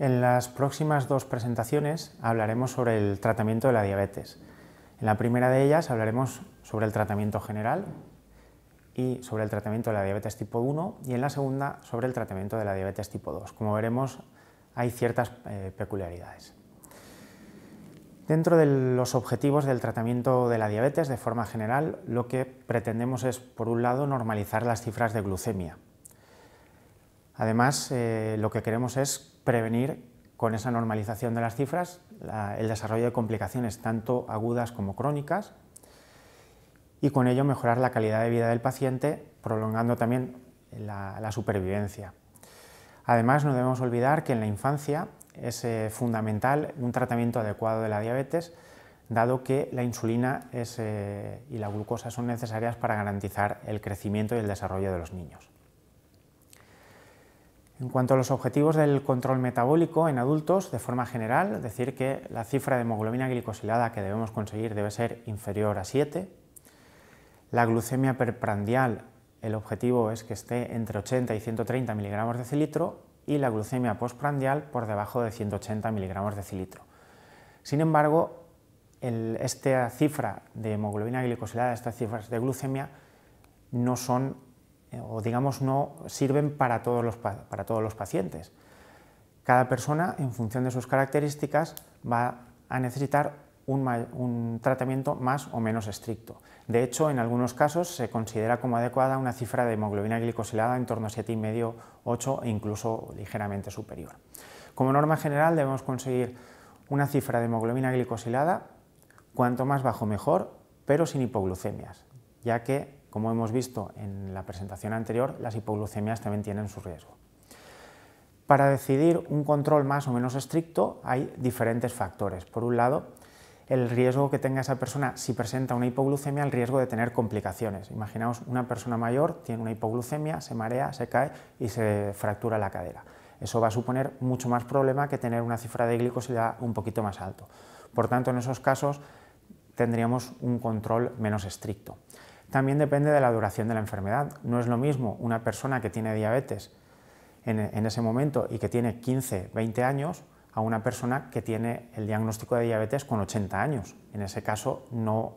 En las próximas dos presentaciones hablaremos sobre el tratamiento de la diabetes. En la primera de ellas hablaremos sobre el tratamiento general y sobre el tratamiento de la diabetes tipo 1 y en la segunda sobre el tratamiento de la diabetes tipo 2. Como veremos hay ciertas eh, peculiaridades. Dentro de los objetivos del tratamiento de la diabetes de forma general, lo que pretendemos es, por un lado, normalizar las cifras de glucemia. Además, eh, lo que queremos es prevenir con esa normalización de las cifras el desarrollo de complicaciones tanto agudas como crónicas y con ello mejorar la calidad de vida del paciente, prolongando también la, supervivencia. Además, no debemos olvidar que en la infancia es eh, fundamental un tratamiento adecuado de la diabetes, dado que la insulina eh, y la glucosa son necesarias para garantizar el crecimiento y el desarrollo de los niños. En cuanto a los objetivos del control metabólico en adultos, de forma general, decir que la cifra de hemoglobina glicosilada que debemos conseguir debe ser inferior a 7. La glucemia perprandial, el objetivo es que esté entre 80 y 130 miligramos de cilitro y la glucemia postprandial por debajo de 180 miligramos de cilitro. Sin embargo, esta cifra de hemoglobina glicosilada, estas cifras de glucemia, no son eh, o digamos no sirven para todos, los, para todos los pacientes. Cada persona, en función de sus características, va a necesitar un, un, tratamiento más o menos estricto. De hecho, en algunos casos se considera como adecuada una cifra de hemoglobina glicosilada en torno a 7,5, 8 e incluso ligeramente superior. Como norma general debemos conseguir una cifra de hemoglobina glicosilada cuanto más bajo mejor, pero sin hipoglucemias, ya que como hemos visto en la presentación anterior, las hipoglucemias también tienen su riesgo. Para decidir un control más o menos estricto hay diferentes factores. Por un lado, el riesgo que tenga esa persona si presenta una hipoglucemia, el riesgo de tener complicaciones. Imaginaos una persona mayor tiene una hipoglucemia, se marea, se cae y se fractura la cadera. Eso va a suponer mucho más problema que tener una cifra de glicosidad un poquito más alto. Por tanto, en esos casos tendríamos un control menos estricto. También depende de la duración de la enfermedad. No es lo mismo una persona que tiene diabetes en, ese momento y que tiene 15, 20 años a una persona que tiene el diagnóstico de diabetes con 80 años. En ese caso, no,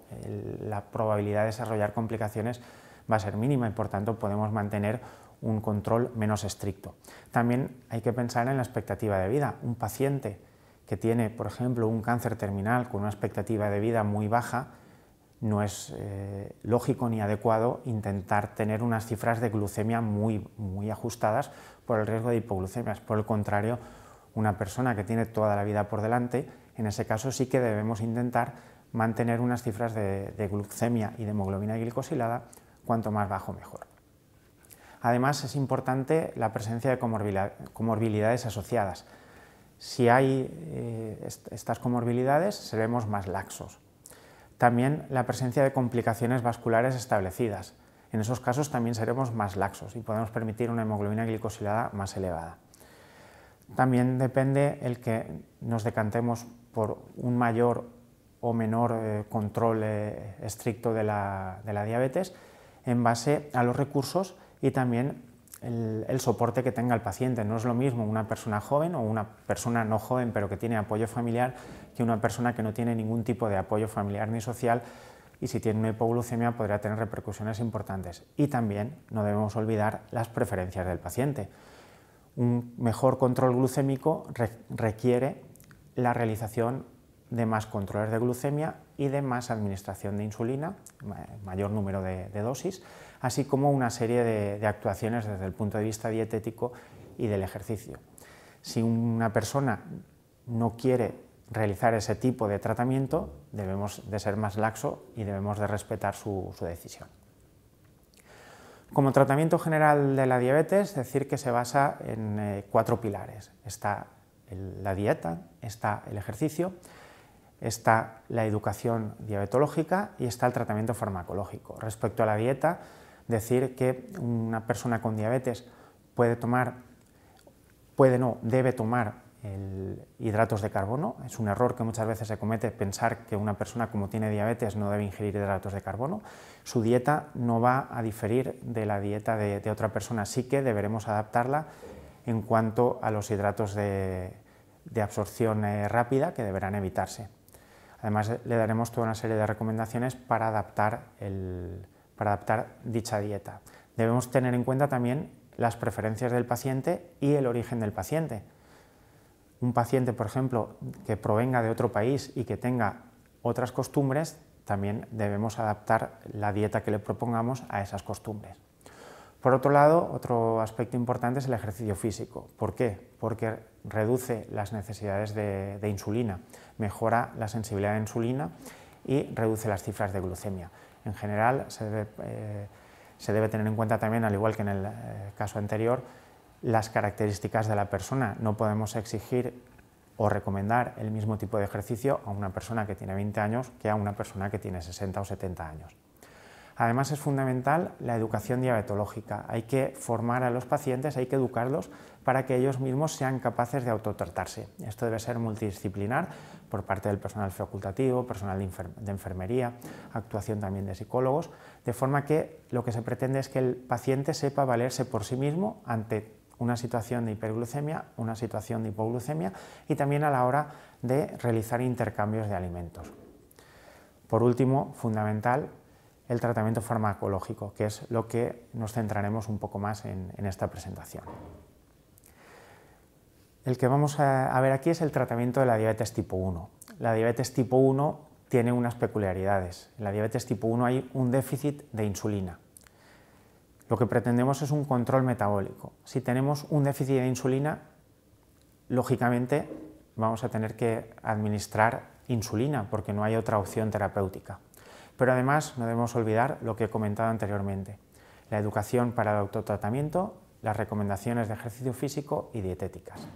la probabilidad de desarrollar complicaciones va a ser mínima y por tanto podemos mantener un control menos estricto. También hay que pensar en la expectativa de vida. Un paciente que tiene, por ejemplo, un cáncer terminal con una expectativa de vida muy baja, no es eh, lógico ni adecuado intentar tener unas cifras de glucemia muy, ajustadas por el riesgo de hipoglucemias. Por el contrario, una persona que tiene toda la vida por delante, en ese caso sí que debemos intentar mantener unas cifras de, glucemia y de hemoglobina glicosilada cuanto más bajo mejor. Además es importante la presencia de comorbilidades asociadas. Si hay eh, estas comorbilidades seremos más laxos, también la presencia de complicaciones vasculares establecidas. En esos casos también seremos más laxos y podemos permitir una hemoglobina glicosilada más elevada. También depende el que nos decantemos por un mayor o menor eh, control eh, estricto de la diabetes en base a los recursos y también el, soporte que tenga el paciente. No es lo mismo una persona joven o una persona no joven pero que tiene apoyo familiar que una persona que no tiene ningún tipo de apoyo familiar ni social y si tiene una hipoglucemia podría tener repercusiones importantes. Y también no debemos olvidar las preferencias del paciente. Un mejor control glucémico requiere la realización de más controles de glucemia y de más administración de insulina, mayor número de dosis, así como una serie de, actuaciones desde el punto de vista dietético y del ejercicio. Si una persona no quiere realizar ese tipo de tratamiento, debemos de ser más laxo y debemos de respetar su, decisión. Como tratamiento general de la diabetes, decir que se basa en eh, cuatro pilares. Está la dieta, está el ejercicio, está la educación diabetológica y está el tratamiento farmacológico. Respecto a la dieta, Decir que una persona con diabetes puede tomar, puede no, debe tomar hidratos de carbono. Es un error que muchas veces se comete pensar que una persona como tiene diabetes no debe ingerir hidratos de carbono. Su dieta no va a diferir de la dieta de, otra persona, sí que deberemos adaptarla en cuanto a los hidratos de, absorción eh, rápida que deberán evitarse. Además, le daremos toda una serie de recomendaciones para adaptar el, adaptar dicha dieta. Debemos tener en cuenta también las preferencias del paciente y el origen del paciente. Un paciente, por ejemplo, que provenga de otro país y que tenga otras costumbres, también debemos adaptar la dieta que le propongamos a esas costumbres. Por otro lado, otro aspecto importante es el ejercicio físico. ¿Por qué? Porque reduce las necesidades de, de insulina, mejora la sensibilidad a la insulina y reduce las cifras de glucemia. En general, eh, se debe, tener en cuenta también, al igual que en el eh, caso anterior, las características de la persona. No podemos exigir o recomendar el mismo tipo de ejercicio a una persona que tiene 20 años que a una persona que tiene 60 o 70 años. Además es fundamental la educación diabetológica. Hay que formar a los pacientes, hay que educarlos para que ellos mismos sean capaces de autotratarse. Esto debe ser multidisciplinar por parte del personal facultativo, personal de enfermería, actuación también de psicólogos, de forma que lo que se pretende es que el paciente sepa valerse por sí mismo ante una situación de hiperglucemia, una situación de hipoglucemia y también a la hora de realizar intercambios de alimentos. Por último, fundamental, el tratamiento farmacológico, que es lo que nos centraremos un poco más en, esta presentación. El que vamos a, a ver aquí es el tratamiento de la diabetes tipo 1. La diabetes tipo 1 tiene unas peculiaridades. En la diabetes tipo 1 hay un déficit de insulina. Lo que pretendemos es un control metabólico. Si tenemos un déficit de insulina, lógicamente vamos a tener que administrar insulina porque no hay otra opción terapéutica. Pero además no debemos olvidar lo que he comentado anteriormente, la educación para el autotratamiento, las recomendaciones de ejercicio físico y dietéticas.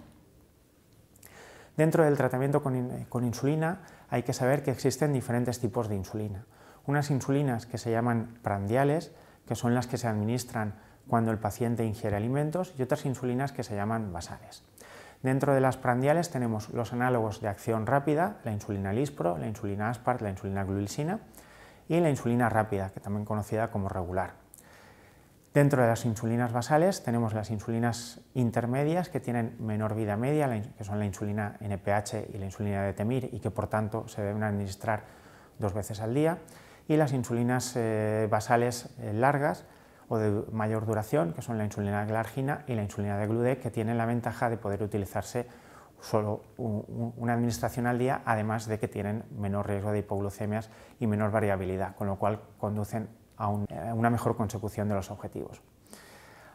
Dentro del tratamiento con, insulina hay que saber que existen diferentes tipos de insulina. Unas insulinas que se llaman prandiales, que son las que se administran cuando el paciente ingiere alimentos, y otras insulinas que se llaman basales. Dentro de las prandiales tenemos los análogos de acción rápida, la insulina lispro, la insulina aspart, la insulina glulisina y la insulina rápida, que también conocida como regular. Dentro de las insulinas basales tenemos las insulinas intermedias que tienen menor vida media, que son la insulina NPH y la insulina de Temir y que por tanto se deben administrar dos veces al día, y las insulinas eh, basales eh, largas o de mayor duración, que son la insulina glargina y la insulina de glude, que tienen la ventaja de poder utilizarse solo una administración al día, además de que tienen menor riesgo de hipoglucemias y menor variabilidad, con lo cual conducen a, eh, una mejor consecución de los objetivos.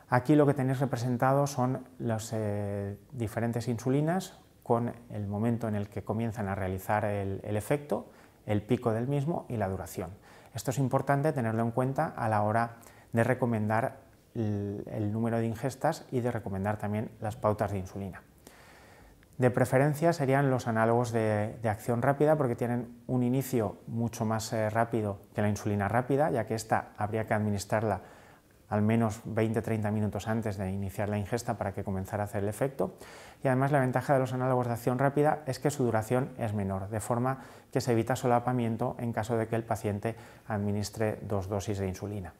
Aquí lo que tenéis representado son las eh, diferentes insulinas con el momento en el que comienzan a realizar el, efecto, el pico del mismo y la duración. Esto es importante tenerlo en cuenta a la hora de recomendar el número de ingestas y de recomendar también las pautas de insulina. De preferencia serían los análogos de, acción rápida porque tienen un inicio mucho más eh, rápido que la insulina rápida, ya que esta habría que administrarla al menos 20-30 minutos antes de iniciar la ingesta para que comenzara a hacer el efecto. Y además la ventaja de los análogos de acción rápida es que su duración es menor, de forma que se evita solapamiento en caso de que el paciente administre dos dosis de insulina.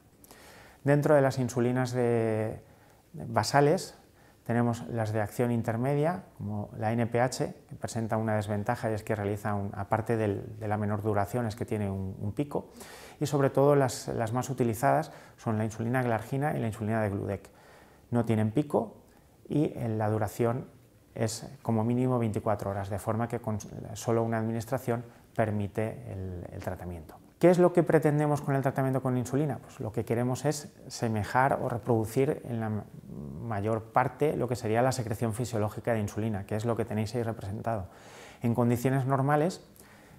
Dentro de las insulinas basales tenemos las de acción intermedia, como la NPH, que presenta una desventaja y es que realiza, aparte de la menor duración, es que tiene un, pico. Y sobre todo las, más utilizadas son la insulina glargina y la insulina de Gludec. No tienen pico y eh, la duración es como mínimo 24 horas, de forma que con solo una administración permite el tratamiento. ¿Qué es lo que pretendemos con el tratamiento con insulina? Pues lo que queremos es semejar o reproducir en la mayor parte lo que sería la secreción fisiológica de insulina, que es lo que tenéis ahí representado. En condiciones normales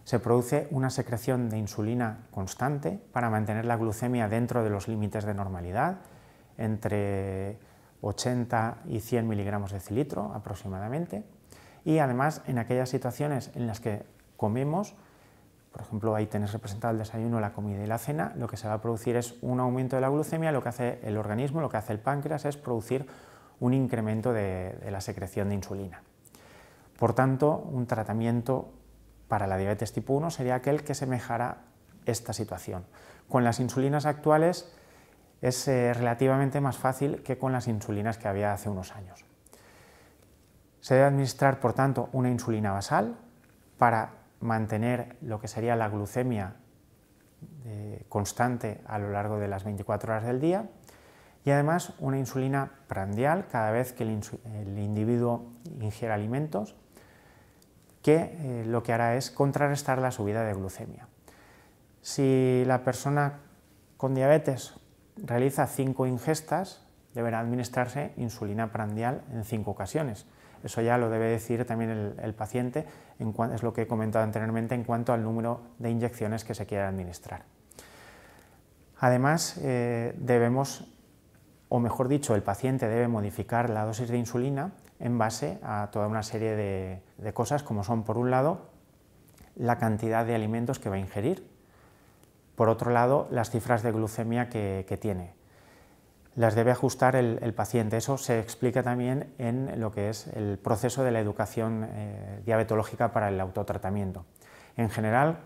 se produce una secreción de insulina constante para mantener la glucemia dentro de los límites de normalidad, entre 80 y 100 miligramos de cilitro aproximadamente, y además en aquellas situaciones en las que comemos por ejemplo, ahí tenés representado el desayuno, la comida y la cena. Lo que se va a producir es un aumento de la glucemia. Lo que hace el organismo, lo que hace el páncreas es producir un incremento de, la secreción de insulina. Por tanto, un tratamiento para la diabetes tipo 1 sería aquel que semejara esta situación. Con las insulinas actuales es eh, relativamente más fácil que con las insulinas que había hace unos años. Se debe administrar, por tanto, una insulina basal para mantener lo que sería la glucemia eh, constante a lo largo de las 24 horas del día y además una insulina prandial cada vez que el, individuo ingiere alimentos que eh, lo que hará es contrarrestar la subida de glucemia. Si la persona con diabetes realiza 5 ingestas, deberá administrarse insulina prandial en 5 ocasiones. Eso ya lo debe decir también el, paciente, en es lo que he comentado anteriormente en cuanto al número de inyecciones que se quiera administrar. Además, eh, debemos, o mejor dicho, el paciente debe modificar la dosis de insulina en base a toda una serie de, cosas, como son, por un lado, la cantidad de alimentos que va a ingerir, por otro lado, las cifras de glucemia que tiene las debe ajustar el, paciente. Eso se explica también en lo que es el proceso de la educación eh, diabetológica para el autotratamiento. En general,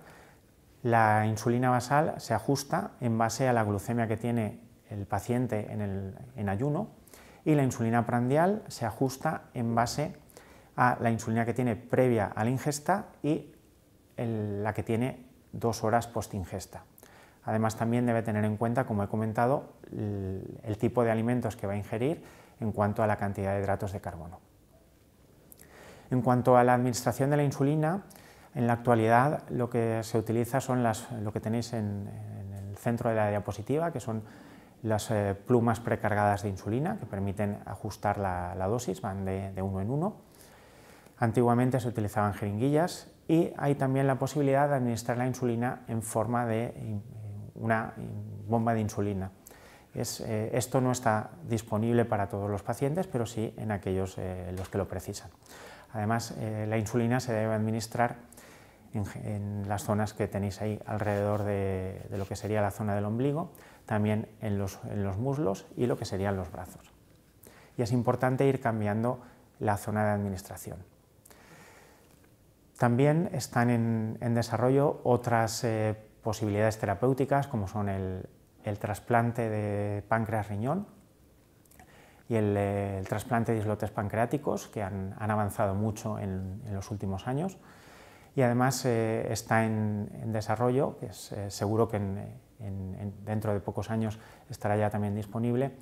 la insulina basal se ajusta en base a la glucemia que tiene el paciente en, ayuno y la insulina prandial se ajusta en base a la insulina que tiene previa a la ingesta y la que tiene dos horas post ingesta. Además también debe tener en cuenta, como he comentado, el, tipo de alimentos que va a ingerir en cuanto a la cantidad de hidratos de carbono. En cuanto a la administración de la insulina, en la actualidad lo que se utiliza son las, lo que tenéis en, el centro de la diapositiva, que son las eh, plumas precargadas de insulina que permiten ajustar la, dosis, van de, uno en uno. Antiguamente se utilizaban jeringuillas y hay también la posibilidad de administrar la insulina en forma de una bomba de insulina. Eh, esto no está disponible para todos los pacientes, pero sí en aquellos eh, los que lo precisan. Además, eh, la insulina se debe administrar en, las zonas que tenéis ahí alrededor de, lo que sería la zona del ombligo, también en los, muslos y lo que serían los brazos. Y es importante ir cambiando la zona de administración. También están en, desarrollo otras posibilidades terapéuticas como son el, trasplante de páncreas-riñón y eh, el, trasplante de islotes pancreáticos que han, avanzado mucho en, los últimos años y además eh, está en, desarrollo, que es eh, seguro que dentro de pocos años estará ya también disponible,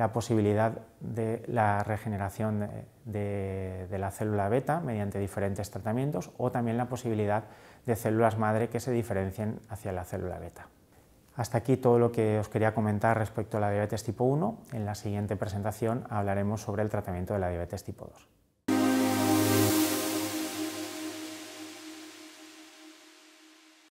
la posibilidad de la regeneración de, la célula beta mediante diferentes tratamientos o también la posibilidad de células madre que se diferencien hacia la célula beta. Hasta aquí todo lo que os quería comentar respecto a la diabetes tipo 1. En la siguiente presentación hablaremos sobre el tratamiento de la diabetes tipo 2.